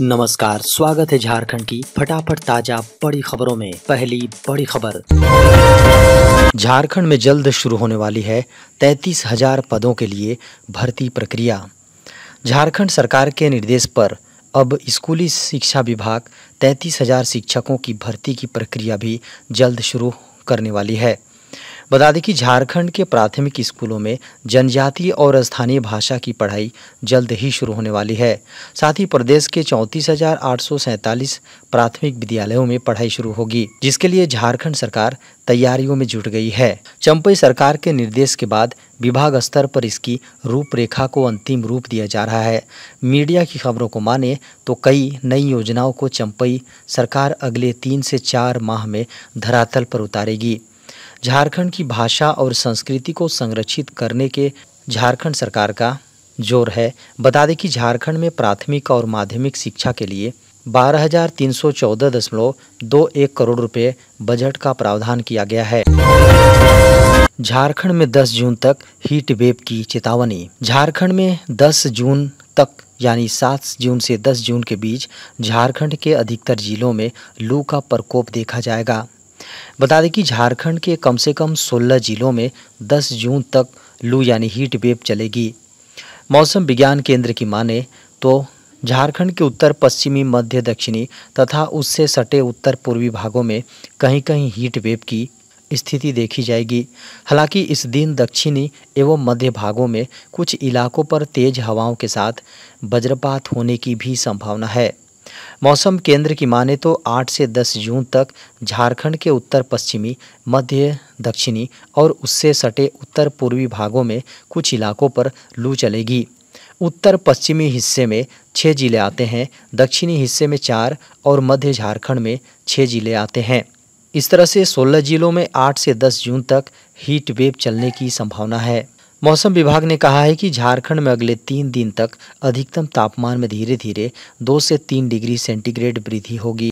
नमस्कार स्वागत है झारखंड की फटाफट ताजा बड़ी खबरों में पहली बड़ी खबर झारखंड में जल्द शुरू होने वाली है तैतीस हजार पदों के लिए भर्ती प्रक्रिया झारखंड सरकार के निर्देश पर अब स्कूली शिक्षा विभाग तैतीस हजार शिक्षकों की भर्ती की प्रक्रिया भी जल्द शुरू करने वाली है बता दें कि झारखंड के प्राथमिक स्कूलों में जनजातीय और स्थानीय भाषा की पढ़ाई जल्द ही शुरू होने वाली है साथ ही प्रदेश के चौंतीस प्राथमिक विद्यालयों में पढ़ाई शुरू होगी जिसके लिए झारखंड सरकार तैयारियों में जुट गई है चंपई सरकार के निर्देश के बाद विभाग स्तर पर इसकी रूपरेखा को अंतिम रूप दिया जा रहा है मीडिया की खबरों को माने तो कई नई योजनाओं को चंपई सरकार अगले तीन से चार माह में धरातल पर उतारेगी झारखंड की भाषा और संस्कृति को संरक्षित करने के झारखंड सरकार का जोर है बता दें कि झारखंड में प्राथमिक और माध्यमिक शिक्षा के लिए बारह हजार तीन सौ चौदह दशमलव दो एक करोड़ रुपए बजट का प्रावधान किया गया है झारखंड में 10 जून तक हीट वेव की चेतावनी झारखंड में 10 जून तक यानी 7 जून से 10 जून के बीच झारखंड के अधिकतर जिलों में लू का प्रकोप देखा जाएगा बता दें कि झारखंड के कम से कम 16 जिलों में 10 जून तक लू यानी हीट वेव चलेगी मौसम विज्ञान केंद्र की माने तो झारखंड के उत्तर पश्चिमी मध्य दक्षिणी तथा उससे सटे उत्तर पूर्वी भागों में कहीं कहीं हीट वेव की स्थिति देखी जाएगी हालांकि इस दिन दक्षिणी एवं मध्य भागों में कुछ इलाकों पर तेज हवाओं के साथ वज्रपात होने की भी संभावना है मौसम केंद्र की माने तो 8 से 10 जून तक झारखंड के उत्तर पश्चिमी मध्य दक्षिणी और उससे सटे उत्तर पूर्वी भागों में कुछ इलाकों पर लू चलेगी उत्तर पश्चिमी हिस्से में छः जिले आते हैं दक्षिणी हिस्से में चार और मध्य झारखंड में छः जिले आते हैं इस तरह से 16 जिलों में 8 से 10 जून तक हीट वेव चलने की संभावना है मौसम विभाग ने कहा है कि झारखंड में अगले तीन दिन तक अधिकतम तापमान में धीरे धीरे दो से तीन डिग्री सेंटीग्रेड वृद्धि होगी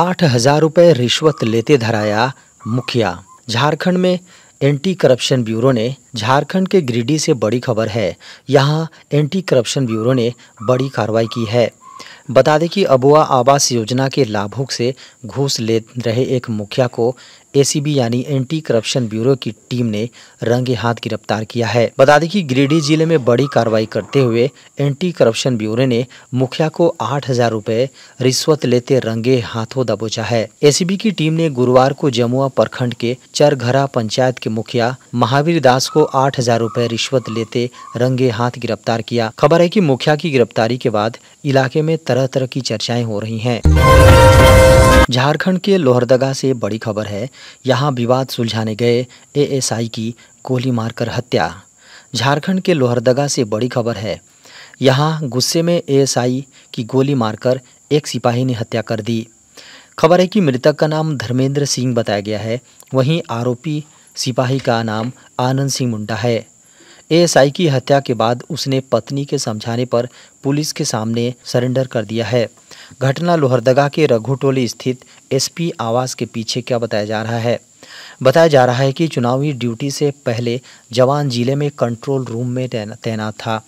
आठ हजार रुपये रिश्वत लेते धराया मुखिया झारखंड में एंटी करप्शन ब्यूरो ने झारखंड के गिरिडीह से बड़ी खबर है यहां एंटी करप्शन ब्यूरो ने बड़ी कार्रवाई की है बता दें कि अबुआ आवास योजना के लाभुक से घूस ले रहे एक मुखिया को एसीबी यानी एंटी करप्शन ब्यूरो की टीम ने रंगे हाथ गिरफ्तार किया है बता दें कि गिरिडीह जिले में बड़ी कार्रवाई करते हुए एंटी करप्शन ब्यूरो ने मुखिया को आठ हजार रूपए रिश्वत लेते रंगे हाथों दबोचा है एसीबी की टीम ने गुरुवार को जमुआ प्रखंड के चरघरा पंचायत के मुखिया महावीर दास को आठ हजार रूपए रिश्वत लेते रंगे हाथ गिरफ्तार किया खबर है की मुखिया की गिरफ्तारी के बाद इलाके में तरह तरह की चर्चाएं हो रही है झारखंड के लोहरदगा से बड़ी खबर है यहां विवाद सुलझाने गए एएसआई की गोली मारकर हत्या झारखंड के लोहरदगा से बड़ी खबर है यहां गुस्से में एएसआई की गोली मारकर एक सिपाही ने हत्या कर दी खबर है कि मृतक का नाम धर्मेंद्र सिंह बताया गया है वहीं आरोपी सिपाही का नाम आनंद सिंह मुंडा है एएसआई की हत्या के बाद उसने पत्नी के समझाने पर पुलिस के सामने सरेंडर कर दिया है घटना लोहरदगा के रघुटोली स्थित एसपी आवास के पीछे क्या बताया जा रहा है बताया जा रहा है कि चुनावी ड्यूटी से पहले जवान जिले में कंट्रोल रूम में तैनात था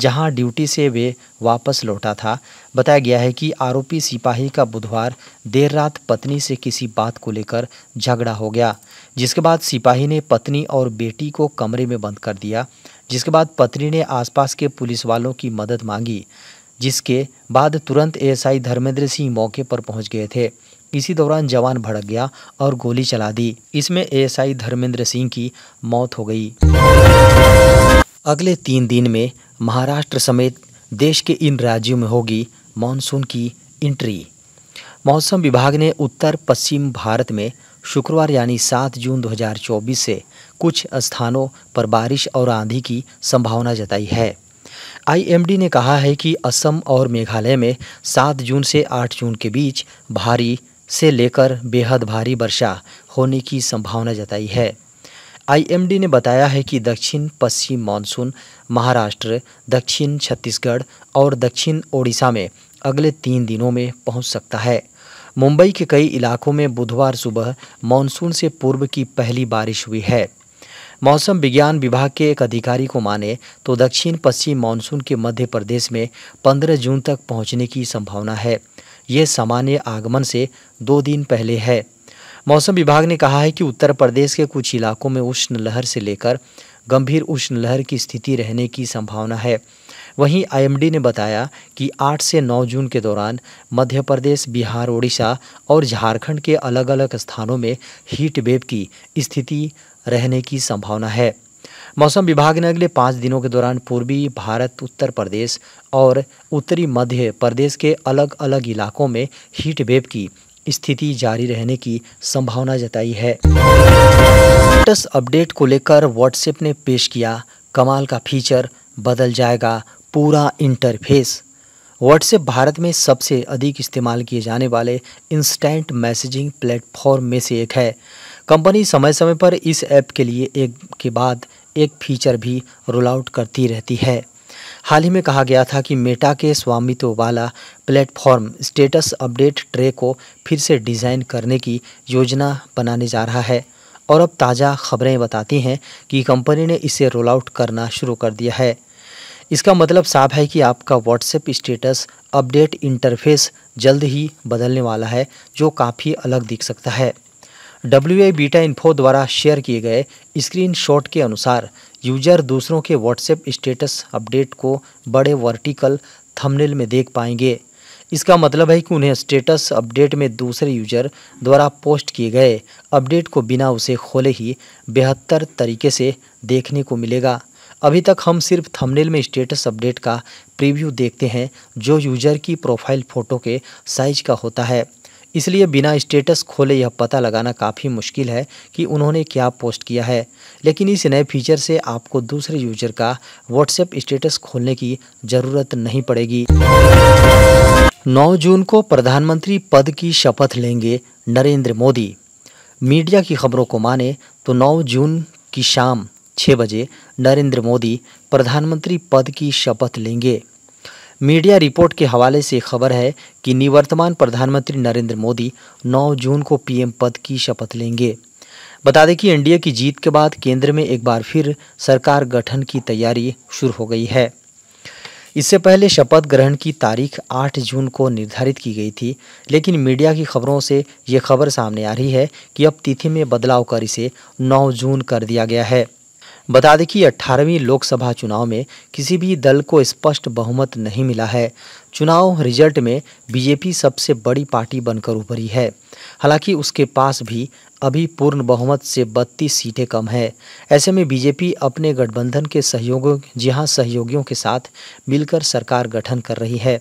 जहां ड्यूटी से वे वापस लौटा था बताया गया है कि आरोपी सिपाही का बुधवार देर रात पत्नी से किसी बात को लेकर झगड़ा हो गया जिसके बाद सिपाही ने पत्नी और बेटी को कमरे में बंद कर दिया जिसके बाद पत्नी ने आसपास के पुलिस वालों की मदद मांगी जिसके बाद तुरंत एएसआई धर्मेंद्र सिंह मौके पर पहुंच गए थे इसी दौरान जवान भड़क गया और गोली चला दी इसमें एएसआई धर्मेंद्र सिंह की मौत हो गई अगले तीन दिन में महाराष्ट्र समेत देश के इन राज्यों में होगी मानसून की एंट्री मौसम विभाग ने उत्तर पश्चिम भारत में शुक्रवार यानी 7 जून 2024 से कुछ स्थानों पर बारिश और आंधी की संभावना जताई है आईएमडी ने कहा है कि असम और मेघालय में 7 जून से 8 जून के बीच भारी से लेकर बेहद भारी वर्षा होने की संभावना जताई है आईएमडी ने बताया है कि दक्षिण पश्चिम मानसून महाराष्ट्र दक्षिण छत्तीसगढ़ और दक्षिण ओडिशा में अगले तीन दिनों में पहुंच सकता है मुंबई के कई इलाकों में बुधवार सुबह मानसून से पूर्व की पहली बारिश हुई है मौसम विज्ञान विभाग के एक अधिकारी को माने तो दक्षिण पश्चिम मानसून के मध्य प्रदेश में पंद्रह जून तक पहुँचने की संभावना है यह सामान्य आगमन से दो दिन पहले है मौसम विभाग ने कहा है कि उत्तर प्रदेश के कुछ इलाकों में उष्ण लहर से लेकर गंभीर उष्ण लहर की स्थिति रहने की संभावना है वहीं आईएमडी ने बताया कि 8 से 9 जून के दौरान मध्य प्रदेश बिहार ओडिशा और झारखंड के अलग अलग स्थानों में हीट वेव की स्थिति रहने की संभावना है मौसम विभाग ने अगले पाँच दिनों के दौरान पूर्वी भारत उत्तर प्रदेश और उत्तरी मध्य प्रदेश के अलग अलग इलाकों में हीट वेव की स्थिति जारी रहने की संभावना जताई है लेटेस्ट अपडेट को लेकर व्हाट्सएप ने पेश किया कमाल का फीचर बदल जाएगा पूरा इंटरफेस व्हाट्सएप भारत में सबसे अधिक इस्तेमाल किए जाने वाले इंस्टेंट मैसेजिंग प्लेटफॉर्म में से एक है कंपनी समय समय पर इस ऐप के लिए एक के बाद एक फीचर भी रोल आउट करती रहती है हाल ही में कहा गया था कि मेटा के स्वामित्व वाला प्लेटफॉर्म स्टेटस अपडेट ट्रे को फिर से डिज़ाइन करने की योजना बनाने जा रहा है और अब ताज़ा खबरें बताती हैं कि कंपनी ने इसे रोल आउट करना शुरू कर दिया है इसका मतलब साफ है कि आपका व्हाट्सएप स्टेटस अपडेट इंटरफेस जल्द ही बदलने वाला है जो काफ़ी अलग दिख सकता है डब्ल्यू आई बीटा इन्फो द्वारा शेयर किए गए स्क्रीनशॉट के अनुसार यूजर दूसरों के व्हाट्सएप स्टेटस अपडेट को बड़े वर्टिकल थंबनेल में देख पाएंगे इसका मतलब है कि उन्हें स्टेटस अपडेट में दूसरे यूजर द्वारा पोस्ट किए गए अपडेट को बिना उसे खोले ही बेहतर तरीके से देखने को मिलेगा अभी तक हम सिर्फ थंबनेल में स्टेटस अपडेट का प्रीव्यू देखते हैं जो यूजर की प्रोफाइल फ़ोटो के साइज़ का होता है इसलिए बिना स्टेटस खोले यह पता लगाना काफ़ी मुश्किल है कि उन्होंने क्या पोस्ट किया है लेकिन इस नए फीचर से आपको दूसरे यूजर का व्हाट्सएप स्टेटस खोलने की ज़रूरत नहीं पड़ेगी 9 जून को प्रधानमंत्री पद की शपथ लेंगे नरेंद्र मोदी मीडिया की खबरों को माने तो 9 जून की शाम छः बजे नरेंद्र मोदी प्रधानमंत्री पद की शपथ लेंगे मीडिया रिपोर्ट के हवाले से खबर है कि निवर्तमान प्रधानमंत्री नरेंद्र मोदी 9 जून को पीएम पद की शपथ लेंगे बता दें कि एनडीए की जीत के बाद केंद्र में एक बार फिर सरकार गठन की तैयारी शुरू हो गई है इससे पहले शपथ ग्रहण की तारीख 8 जून को निर्धारित की गई थी लेकिन मीडिया की खबरों से ये खबर सामने आ रही है कि अब तिथि में बदलाव कर इसे 9 जून कर दिया गया है बता दें कि 18वीं लोकसभा चुनाव में किसी भी दल को स्पष्ट बहुमत नहीं मिला है चुनाव रिजल्ट में बीजेपी सबसे बड़ी पार्टी बनकर उभरी है हालांकि उसके पास भी अभी पूर्ण बहुमत से 32 सीटें कम है ऐसे में बीजेपी अपने गठबंधन के सहयोगों जी हाँ सहयोगियों के साथ मिलकर सरकार गठन कर रही है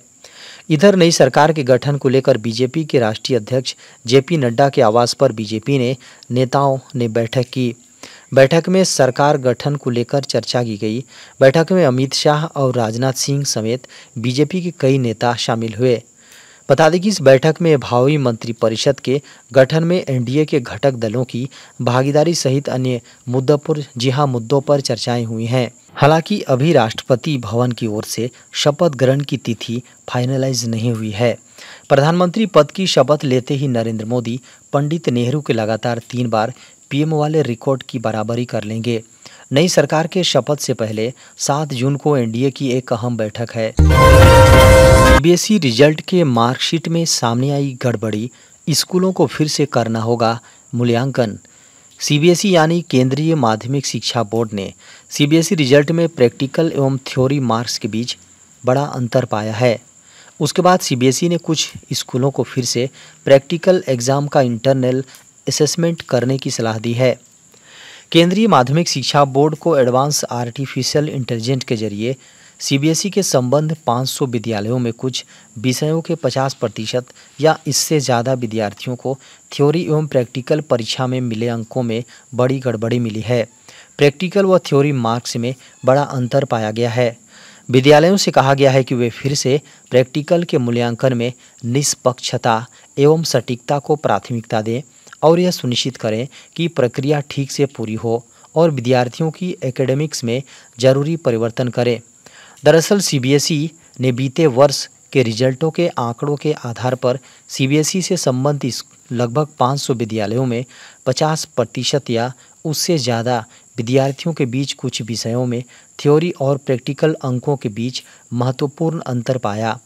इधर नई सरकार के गठन को लेकर बीजेपी के राष्ट्रीय अध्यक्ष जेपी नड्डा के आवास पर बीजेपी ने नेताओं ने बैठक की बैठक में सरकार गठन को लेकर चर्चा की गई बैठक में अमित शाह और राजनाथ सिंह समेत बीजेपी के कई नेता शामिल हुए बता दें कि इस बैठक में भावी मंत्रिपरिषद के गठन में एनडीए के घटक दलों की भागीदारी सहित अन्य मुद्दों पर जिहा मुद्दों पर चर्चाएं हुई हैं हालांकि अभी राष्ट्रपति भवन की ओर से शपथ ग्रहण की तिथि फाइनलाइज नहीं हुई है प्रधानमंत्री पद की शपथ लेते ही नरेंद्र मोदी पंडित नेहरू के लगातार तीन बार पीएम वाले रिकॉर्ड की बराबरी कर लेंगे नई सरकार के शपथ से पहले 7 जून को एनडीए की एक अहम बैठक है सीबीएसई रिजल्ट के मार्कशीट में सामने आई गड़बड़ी स्कूलों को फिर से करना होगा मूल्यांकन सीबीएसई यानी केंद्रीय माध्यमिक शिक्षा बोर्ड ने सीबीएसई रिजल्ट में प्रैक्टिकल एवं थ्योरी मार्क्स के बीच बड़ा अंतर पाया है उसके बाद सीबीएसई ने कुछ स्कूलों को फिर से प्रैक्टिकल एग्ज़ाम का इंटरनल असेसमेंट करने की सलाह दी है केंद्रीय माध्यमिक शिक्षा बोर्ड को एडवांस आर्टिफिशियल इंटेलिजेंट के जरिए सीबीएसई के संबंध 500 विद्यालयों में कुछ विषयों के 50 प्रतिशत या इससे ज़्यादा विद्यार्थियों को थ्योरी एवं प्रैक्टिकल परीक्षा में मिले अंकों में बड़ी गड़बड़ी मिली है प्रैक्टिकल व थ्योरी मार्क्स में बड़ा अंतर पाया गया है विद्यालयों से कहा गया है कि वे फिर से प्रैक्टिकल के मूल्यांकन में निष्पक्षता एवं सटीकता को प्राथमिकता दें और यह सुनिश्चित करें कि प्रक्रिया ठीक से पूरी हो और विद्यार्थियों की एकेडमिक्स में जरूरी परिवर्तन करें दरअसल सीबीएसई e ने बीते वर्ष के रिजल्टों के आंकड़ों के आधार पर सीबीएसई e से संबंधित लगभग 500 विद्यालयों में 50 प्रतिशत या उससे ज़्यादा विद्यार्थियों के बीच कुछ विषयों में थ्योरी और प्रैक्टिकल अंकों के बीच महत्वपूर्ण अंतर पाया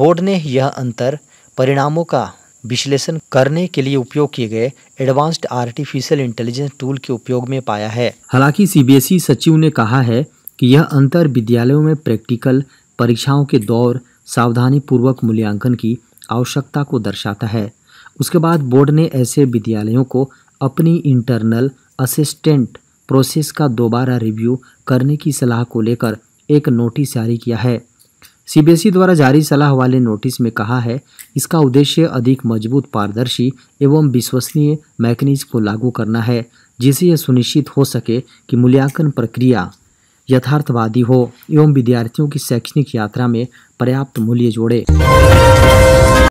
बोर्ड ने यह अंतर परिणामों का विश्लेषण करने के लिए उपयोग किए गए एडवांस्ड आर्टिफिशियल इंटेलिजेंस टूल के उपयोग में पाया है हालांकि सीबीएसई सचिव ने कहा है कि यह अंतर विद्यालयों में प्रैक्टिकल परीक्षाओं के दौर सावधानीपूर्वक मूल्यांकन की आवश्यकता को दर्शाता है उसके बाद बोर्ड ने ऐसे विद्यालयों को अपनी इंटरनल असिस्टेंट प्रोसेस का दोबारा रिव्यू करने की सलाह को लेकर एक नोटिस जारी किया है सीबीएसई द्वारा जारी सलाह वाले नोटिस में कहा है इसका उद्देश्य अधिक मजबूत पारदर्शी एवं विश्वसनीय मैकेनिज्म को लागू करना है जिससे यह सुनिश्चित हो सके कि मूल्यांकन प्रक्रिया यथार्थवादी हो एवं विद्यार्थियों की शैक्षणिक यात्रा में पर्याप्त मूल्य जोड़े